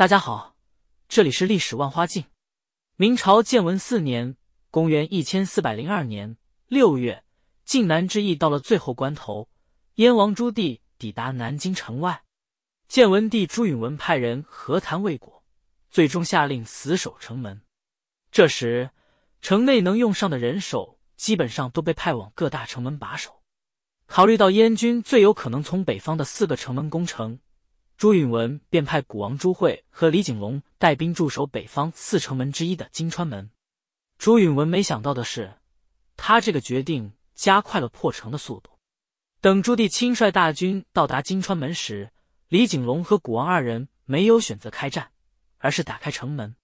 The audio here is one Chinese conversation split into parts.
大家好，这里是历史万花镜。明朝建文四年，公元一千四百零二年六月，靖难之役到了最后关头，燕王朱棣抵达南京城外。建文帝朱允文派人和谈未果，最终下令死守城门。这时，城内能用上的人手基本上都被派往各大城门把守。考虑到燕军最有可能从北方的四个城门攻城。朱允文便派古王朱惠和李景龙带兵驻守北方四城门之一的金川门。朱允文没想到的是，他这个决定加快了破城的速度。等朱棣亲率大军到达金川门时，李景龙和古王二人没有选择开战，而是打开城门。《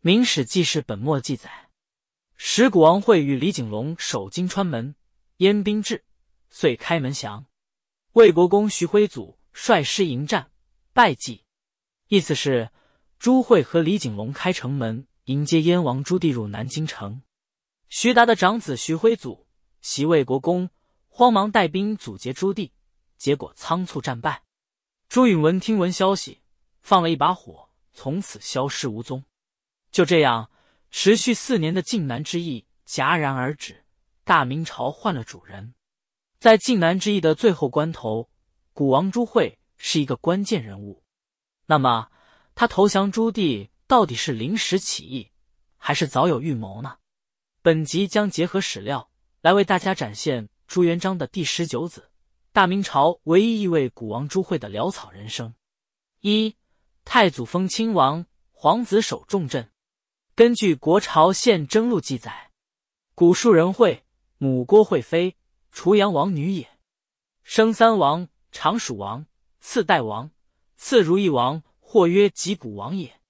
明史记事本末》记载：“使古王会与李景龙守金川门，燕兵至，遂开门降。魏国公徐辉祖率师迎战。”拜祭，意思是朱慧和李景隆开城门迎接燕王朱棣入南京城。徐达的长子徐辉祖袭魏国公，慌忙带兵阻截朱棣，结果仓促战败。朱允文听闻消息，放了一把火，从此消失无踪。就这样，持续四年的靖难之役戛然而止，大明朝换了主人。在靖难之役的最后关头，古王朱慧。是一个关键人物，那么他投降朱棣到底是临时起意，还是早有预谋呢？本集将结合史料来为大家展现朱元璋的第十九子、大明朝唯一一位古王朱慧的潦草人生。一太祖封亲王，皇子守重镇。根据《国朝宪征录》记载，古树人惠母郭惠妃，楚阳王女也，生三王，长蜀王。次代王，次如意王，或曰吉古王也。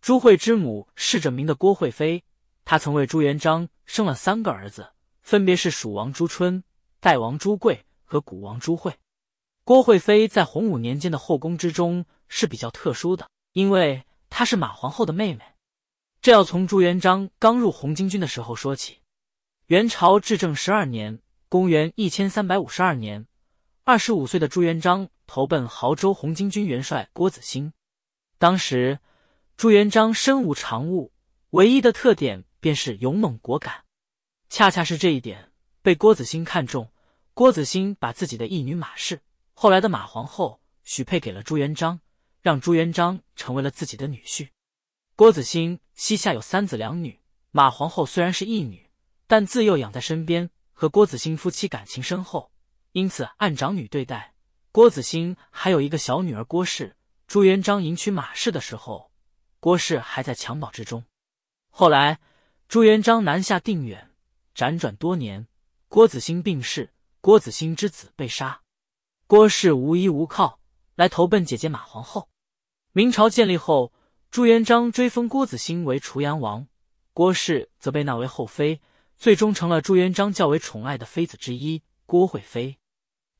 朱慧之母是着名的郭惠妃，她曾为朱元璋生了三个儿子，分别是蜀王朱椿、代王朱贵和古王朱慧。郭惠妃在洪武年间的后宫之中是比较特殊的，因为她是马皇后的妹妹。这要从朱元璋刚入红巾军的时候说起。元朝至正十二年（公元1352年），二十五岁的朱元璋。投奔濠州红巾军元帅郭子兴，当时朱元璋身无长物，唯一的特点便是勇猛果敢，恰恰是这一点被郭子兴看中。郭子兴把自己的义女马氏（后来的马皇后）许配给了朱元璋，让朱元璋成为了自己的女婿。郭子兴膝下有三子两女，马皇后虽然是义女，但自幼养在身边，和郭子兴夫妻感情深厚，因此按长女对待。郭子兴还有一个小女儿郭氏。朱元璋迎娶马氏的时候，郭氏还在襁褓之中。后来，朱元璋南下定远，辗转多年，郭子兴病逝，郭子兴之子被杀，郭氏无依无靠，来投奔姐姐马皇后。明朝建立后，朱元璋追封郭子兴为滁阳王，郭氏则被纳为后妃，最终成了朱元璋较为宠爱的妃子之一——郭惠妃。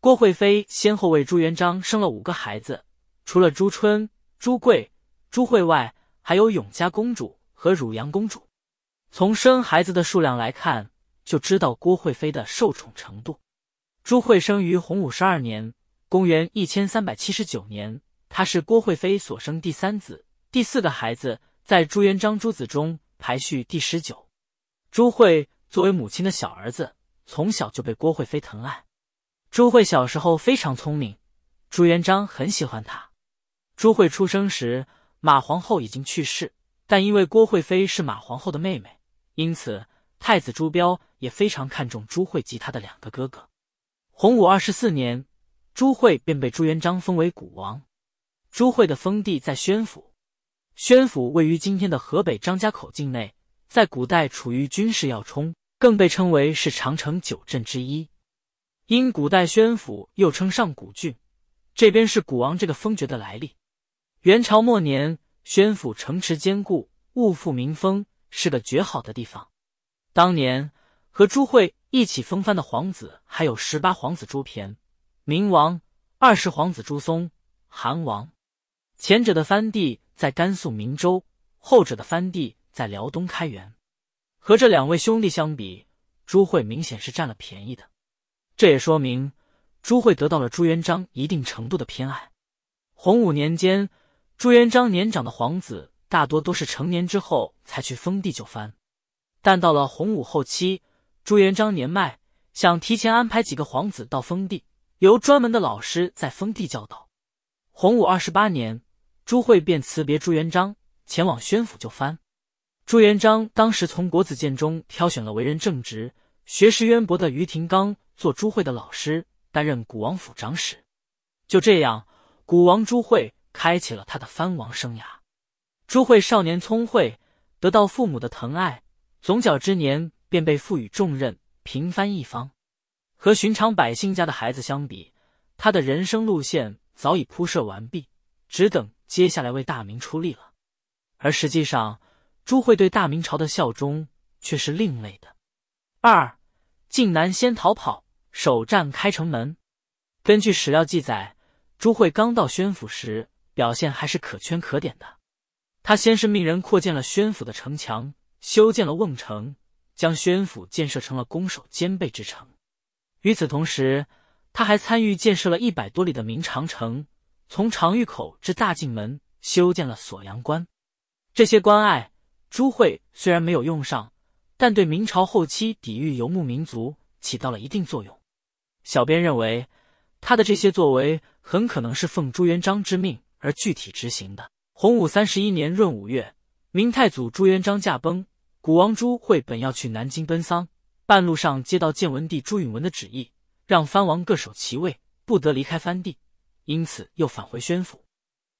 郭惠妃先后为朱元璋生了五个孩子，除了朱春、朱贵、朱惠外，还有永嘉公主和汝阳公主。从生孩子的数量来看，就知道郭惠妃的受宠程度。朱惠生于洪武十二年（公元1379年），她是郭惠妃所生第三子，第四个孩子，在朱元璋诸子中排序第十九。朱惠作为母亲的小儿子，从小就被郭惠妃疼爱。朱慧小时候非常聪明，朱元璋很喜欢她。朱慧出生时，马皇后已经去世，但因为郭惠妃是马皇后的妹妹，因此太子朱标也非常看重朱慧及他的两个哥哥。洪武二十四年，朱慧便被朱元璋封为谷王。朱慧的封地在宣府，宣府位于今天的河北张家口境内，在古代处于军事要冲，更被称为是长城九镇之一。因古代宣府又称上古郡，这边是古王这个封爵的来历。元朝末年，宣府城池坚固，物阜民丰，是个绝好的地方。当年和朱慧一起封藩的皇子还有十八皇子朱骈、明王；二十皇子朱松，韩王。前者的藩地在甘肃明州，后者的藩地在辽东开原。和这两位兄弟相比，朱慧明显是占了便宜的。这也说明朱慧得到了朱元璋一定程度的偏爱。洪武年间，朱元璋年长的皇子大多都是成年之后才去封地就藩，但到了洪武后期，朱元璋年迈，想提前安排几个皇子到封地，由专门的老师在封地教导。洪武二十八年，朱慧便辞别朱元璋，前往宣府就藩。朱元璋当时从国子监中挑选了为人正直。学识渊博的于廷刚做朱慧的老师，担任古王府长史。就这样，古王朱慧开启了他的藩王生涯。朱慧少年聪慧，得到父母的疼爱，总角之年便被赋予重任，平藩一方。和寻常百姓家的孩子相比，他的人生路线早已铺设完毕，只等接下来为大明出力了。而实际上，朱慧对大明朝的效忠却是另类的。二，靖南先逃跑，首战开城门。根据史料记载，朱惠刚到宣府时，表现还是可圈可点的。他先是命人扩建了宣府的城墙，修建了瓮城，将宣府建设成了攻守兼备之城。与此同时，他还参与建设了一百多里的明长城，从长峪口至大境门修建了锁阳关。这些关隘，朱慧虽然没有用上。但对明朝后期抵御游牧民族起到了一定作用。小编认为，他的这些作为很可能是奉朱元璋之命而具体执行的。洪武三十一年闰五月，明太祖朱元璋驾崩，古王朱慧本要去南京奔丧，半路上接到建文帝朱允文的旨意，让藩王各守其位，不得离开藩地，因此又返回宣府。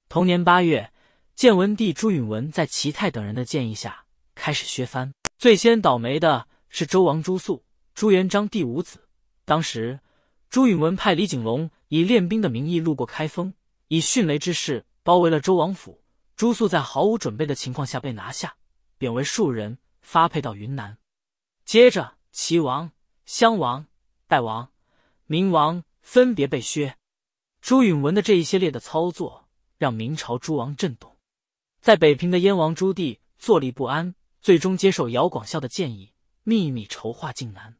同年八月，建文帝朱允文在齐泰等人的建议下开始削藩。最先倒霉的是周王朱肃，朱元璋第五子。当时朱允文派李景隆以练兵的名义路过开封，以迅雷之势包围了周王府。朱肃在毫无准备的情况下被拿下，贬为庶人，发配到云南。接着，齐王、襄王、代王、明王分别被削。朱允文的这一系列的操作让明朝诸王震动。在北平的燕王朱棣坐立不安。最终接受姚广孝的建议，秘密筹划靖难。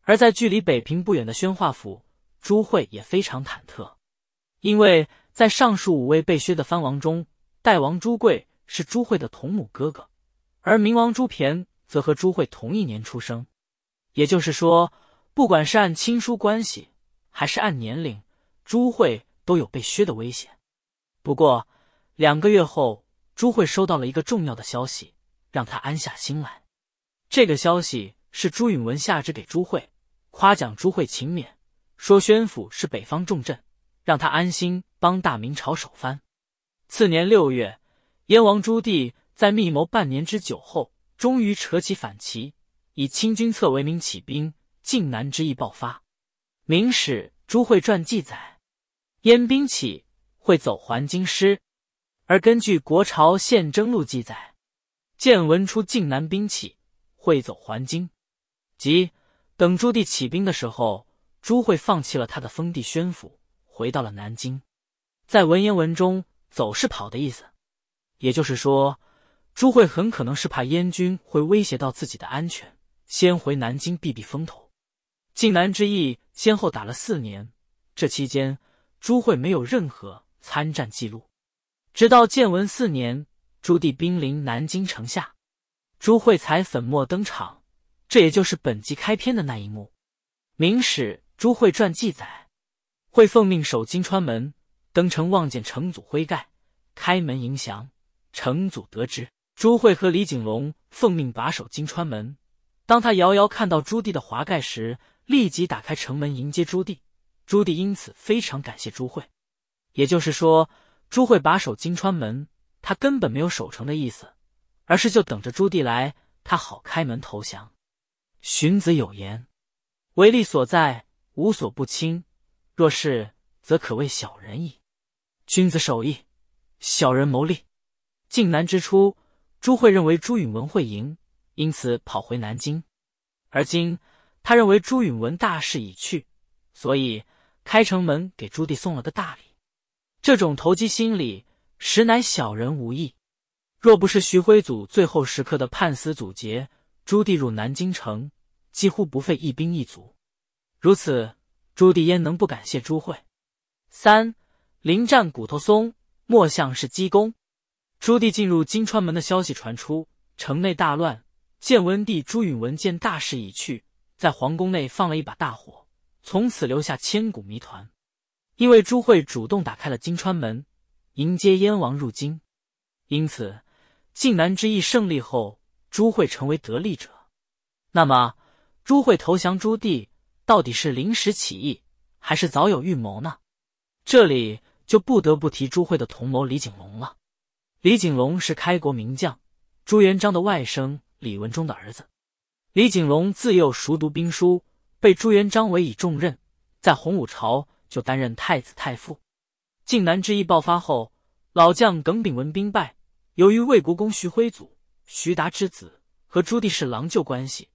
而在距离北平不远的宣化府，朱慧也非常忐忑，因为在上述五位被削的藩王中，代王朱贵是朱慧的同母哥哥，而明王朱磐则和朱棣同一年出生。也就是说，不管是按亲疏关系，还是按年龄，朱慧都有被削的危险。不过，两个月后，朱慧收到了一个重要的消息。让他安下心来。这个消息是朱允文下旨给朱惠，夸奖朱惠勤勉，说宣府是北方重镇，让他安心帮大明朝守藩。次年六月，燕王朱棣在密谋半年之久后，终于扯起反旗，以清君侧为名起兵，靖难之役爆发。《明史·朱惠传》记载，燕兵起，会走还京师。而根据《国朝宪征录》记载。建文出靖南兵起，会走还京。即等朱棣起兵的时候，朱慧放弃了他的封地宣府，回到了南京。在文言文中，“走”是跑的意思，也就是说，朱慧很可能是怕燕军会威胁到自己的安全，先回南京避避风头。靖南之役先后打了四年，这期间朱慧没有任何参战记录，直到建文四年。朱棣兵临南京城下，朱慧才粉墨登场，这也就是本集开篇的那一幕。《明史·朱会传》记载：会奉命守金川门，登城望见城祖挥盖，开门迎降。城祖得知朱慧和李景龙奉命把守金川门，当他遥遥看到朱棣的华盖时，立即打开城门迎接朱棣。朱棣因此非常感谢朱慧，也就是说，朱慧把守金川门。他根本没有守城的意思，而是就等着朱棣来，他好开门投降。荀子有言：“为利所在，无所不倾；若是，则可谓小人矣。”君子守义，小人谋利。靖难之初，朱慧认为朱允文会赢，因此跑回南京。而今，他认为朱允文大势已去，所以开城门给朱棣送了个大礼。这种投机心理。实乃小人无义，若不是徐辉祖最后时刻的判死阻截，朱棣入南京城几乎不费一兵一卒。如此，朱棣焉能不感谢朱惠？三临战骨头松，莫向是鸡公。朱棣进入金川门的消息传出，城内大乱。建文帝朱允文见大势已去，在皇宫内放了一把大火，从此留下千古谜团。因为朱慧主动打开了金川门。迎接燕王入京，因此靖难之役胜利后，朱慧成为得力者。那么，朱慧投降朱棣，到底是临时起意，还是早有预谋呢？这里就不得不提朱慧的同谋李景隆了。李景隆是开国名将朱元璋的外甥，李文忠的儿子。李景隆自幼熟读兵书，被朱元璋委以重任，在洪武朝就担任太子太傅。靖南之役爆发后，老将耿炳文兵败。由于魏国公徐辉祖、徐达之子和朱棣是郎舅关系，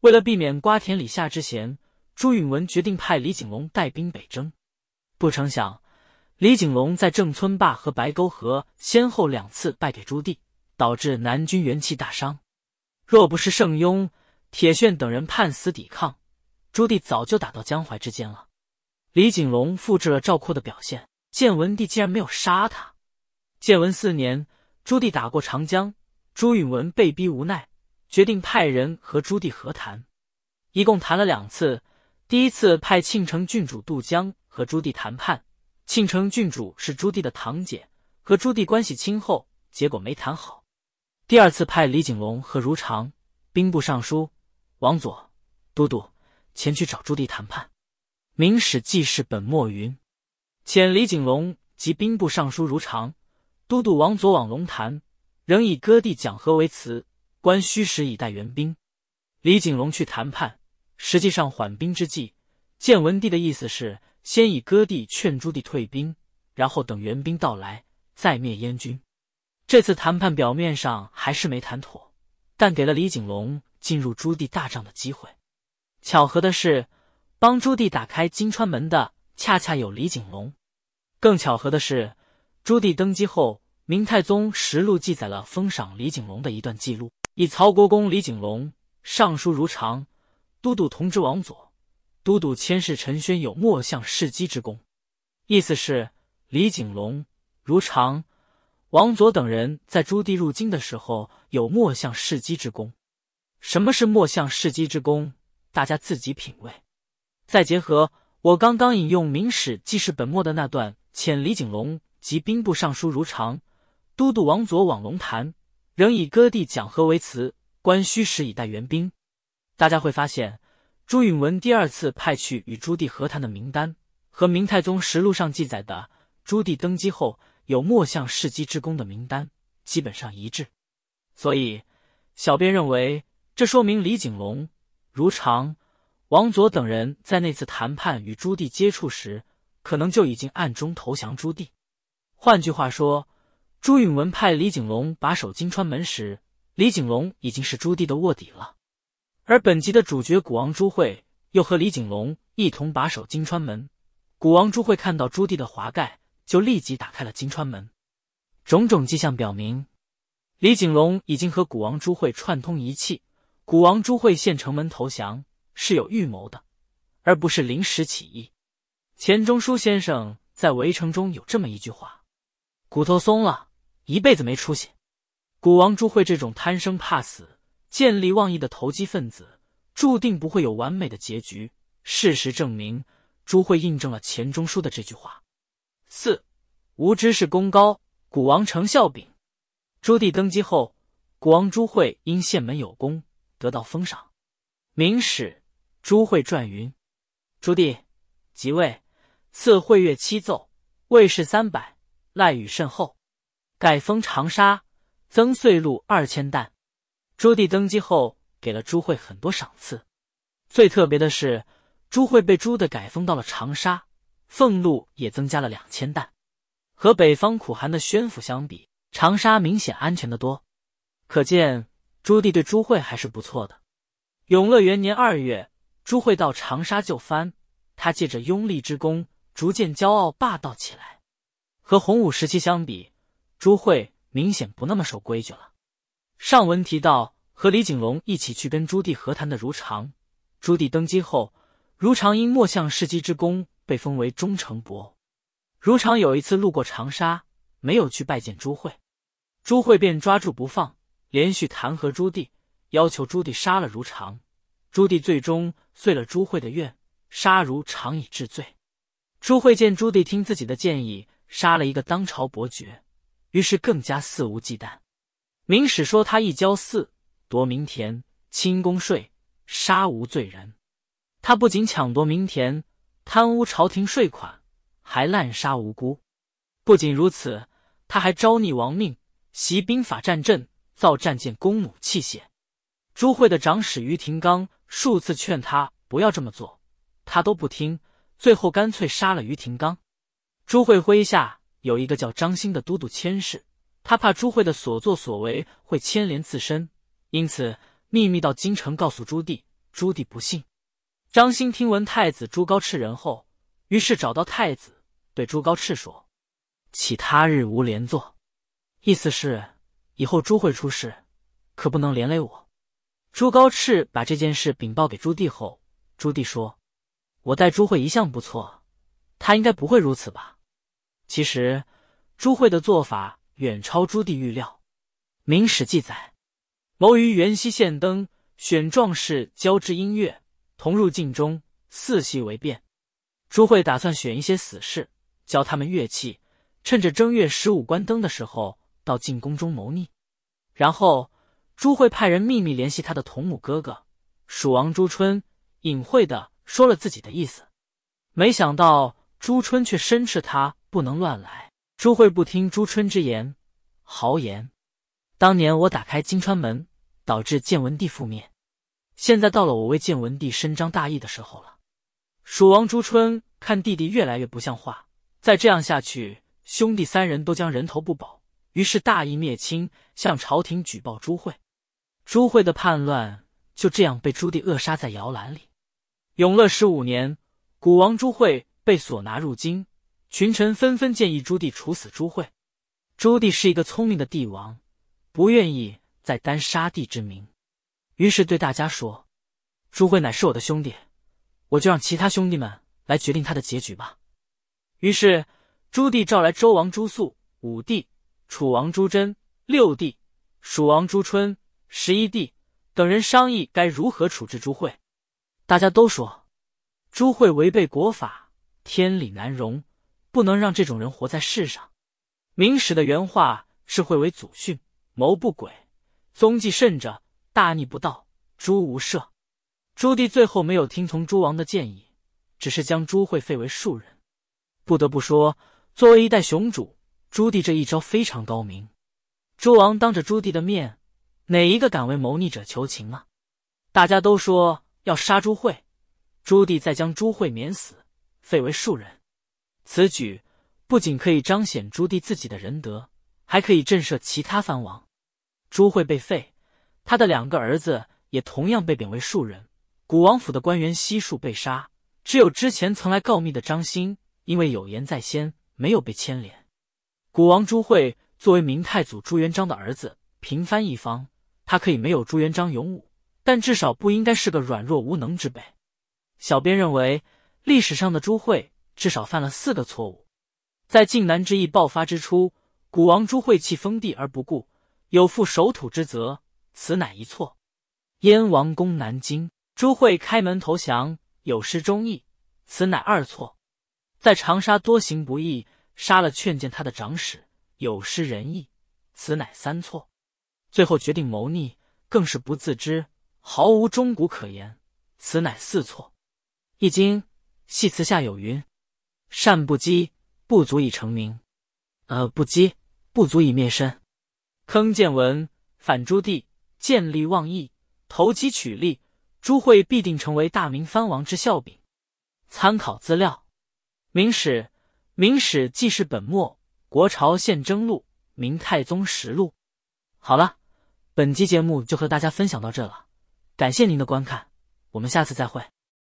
为了避免瓜田李下之嫌，朱允文决定派李景龙带兵北征。不成想，李景龙在郑村坝和白沟河先后两次败给朱棣，导致南军元气大伤。若不是盛庸、铁铉等人判死抵抗，朱棣早就打到江淮之间了。李景龙复制了赵括的表现。建文帝竟然没有杀他。建文四年，朱棣打过长江，朱允文被逼无奈，决定派人和朱棣和谈。一共谈了两次。第一次派庆城郡主渡江和朱棣谈判，庆城郡主是朱棣的堂姐，和朱棣关系亲厚，结果没谈好。第二次派李景隆和如常、兵部尚书王佐都督前去找朱棣谈判，《明史记事本末》云。遣李景隆及兵部尚书如常，都督王佐往龙潭，仍以割地讲和为辞，观虚实以待援兵。李景隆去谈判，实际上缓兵之计。建文帝的意思是，先以割地劝朱棣退兵，然后等援兵到来再灭燕军。这次谈判表面上还是没谈妥，但给了李景隆进入朱棣大帐的机会。巧合的是，帮朱棣打开金川门的，恰恰有李景隆。更巧合的是，朱棣登基后，《明太宗实录》记载了封赏李景龙的一段记录：“以曹国公李景龙尚书如常，都督同知王佐，都督千世陈宣有莫相世基之功。”意思是李景龙、如常、王佐等人在朱棣入京的时候有莫相世基之功。什么是莫相世基之功？大家自己品味。再结合我刚刚引用《明史记事本末》的那段。遣李景隆及兵部尚书如常、都督王佐往龙潭，仍以割地讲和为辞，关虚实以待援兵。大家会发现，朱允文第二次派去与朱棣和谈的名单，和《明太宗实录》上记载的朱棣登基后有“末相事机之功”的名单基本上一致。所以，小编认为，这说明李景隆、如常、王佐等人在那次谈判与朱棣接触时。可能就已经暗中投降朱棣。换句话说，朱允文派李景龙把守金川门时，李景龙已经是朱棣的卧底了。而本集的主角古王朱惠又和李景龙一同把守金川门。古王朱惠看到朱棣的华盖，就立即打开了金川门。种种迹象表明，李景龙已经和古王朱惠串通一气。古王朱惠献城门投降是有预谋的，而不是临时起意。钱钟书先生在《围城》中有这么一句话：“骨头松了，一辈子没出息。”古王朱慧这种贪生怕死、见利忘义的投机分子，注定不会有完美的结局。事实证明，朱慧印证了钱钟书的这句话。四无知是功高，古王成笑柄。朱棣登基后，古王朱慧因献门有功，得到封赏。《明史·朱慧传》云：“朱棣即位。”赐会乐七奏，卫士三百，赖雨甚厚，改封长沙，增岁禄二千石。朱棣登基后，给了朱惠很多赏赐，最特别的是，朱惠被朱的改封到了长沙，俸禄也增加了两千石。和北方苦寒的宣府相比，长沙明显安全的多，可见朱棣对朱惠还是不错的。永乐元年二月，朱惠到长沙就藩，他借着拥立之功。逐渐骄傲霸道起来，和洪武时期相比，朱慧明显不那么守规矩了。上文提到，和李景隆一起去跟朱棣和谈的如常，朱棣登基后，如常因末将世迹之功被封为忠诚伯。如常有一次路过长沙，没有去拜见朱慧，朱慧便抓住不放，连续弹劾朱棣，要求朱棣杀了如常。朱棣最终遂了朱慧的愿，杀如常以治罪。朱慧见朱棣听自己的建议杀了一个当朝伯爵，于是更加肆无忌惮。明史说他一交四夺民田，清公税，杀无罪人。他不仅抢夺民田、贪污朝廷税款，还滥杀无辜。不仅如此，他还招逆亡命，袭兵法战阵，造战舰、弓弩器械。朱慧的长史于廷刚数次劝他不要这么做，他都不听。最后干脆杀了于廷刚。朱慧麾下有一个叫张兴的都督牵事，他怕朱慧的所作所为会牵连自身，因此秘密到京城告诉朱棣。朱棣不信。张兴听闻太子朱高炽人后，于是找到太子，对朱高炽说：“其他日无连坐。”意思是以后朱慧出事，可不能连累我。朱高炽把这件事禀报给朱棣后，朱棣说。我待朱慧一向不错，他应该不会如此吧？其实朱慧的做法远超朱棣预料。《明史》记载，谋于元夕献灯，选壮士交之音乐，同入禁中，四隙为变。朱慧打算选一些死士，教他们乐器，趁着正月十五关灯的时候到进宫中谋逆。然后朱慧派人秘密联系他的同母哥哥蜀王朱春，隐晦的。说了自己的意思，没想到朱春却申斥他不能乱来。朱慧不听朱春之言，豪言：“当年我打开金川门，导致建文帝覆灭，现在到了我为建文帝伸张大义的时候了。”蜀王朱春看弟弟越来越不像话，再这样下去，兄弟三人都将人头不保。于是大义灭亲，向朝廷举报朱慧。朱慧的叛乱就这样被朱棣扼杀在摇篮里。永乐十五年，古王朱慧被所拿入京，群臣纷纷建议朱棣处死朱慧。朱棣是一个聪明的帝王，不愿意再担杀帝之名，于是对大家说：“朱慧乃是我的兄弟，我就让其他兄弟们来决定他的结局吧。”于是，朱棣召来周王朱肃、五帝、楚王朱桢、六弟、蜀王朱椿、十一弟等人商议该如何处置朱慧。大家都说，朱慧违背国法，天理难容，不能让这种人活在世上。《明史》的原话是：“慧为祖训，谋不轨，踪迹甚者，大逆不道，诛无赦。”朱棣最后没有听从诸王的建议，只是将朱慧废为庶人。不得不说，作为一代雄主，朱棣这一招非常高明。诸王当着朱棣的面，哪一个敢为谋逆者求情啊？大家都说。要杀朱惠，朱棣再将朱惠免死，废为庶人。此举不仅可以彰显朱棣自己的仁德，还可以震慑其他藩王。朱惠被废，他的两个儿子也同样被贬为庶人。古王府的官员悉数被杀，只有之前曾来告密的张欣，因为有言在先，没有被牵连。古王朱惠作为明太祖朱元璋的儿子，平藩一方，他可以没有朱元璋勇武。但至少不应该是个软弱无能之辈。小编认为，历史上的朱慧至少犯了四个错误：在靖难之役爆发之初，古王朱慧弃封地而不顾，有负守土之责，此乃一错；燕王攻南京，朱慧开门投降，有失忠义，此乃二错；在长沙多行不义，杀了劝谏他的长史，有失仁义，此乃三错；最后决定谋逆，更是不自知。毫无中古可言，此乃四错。《易经》系辞下有云：“善不积，不足以成名；呃，不积，不足以灭身。”坑见闻，反朱棣，见利忘义，投机取利，朱慧必定成为大明藩王之笑柄。参考资料：《明史》《明史纪事本末》《国朝宪征录》《明太宗实录》。好了，本期节目就和大家分享到这了。感谢您的观看，我们下次再会。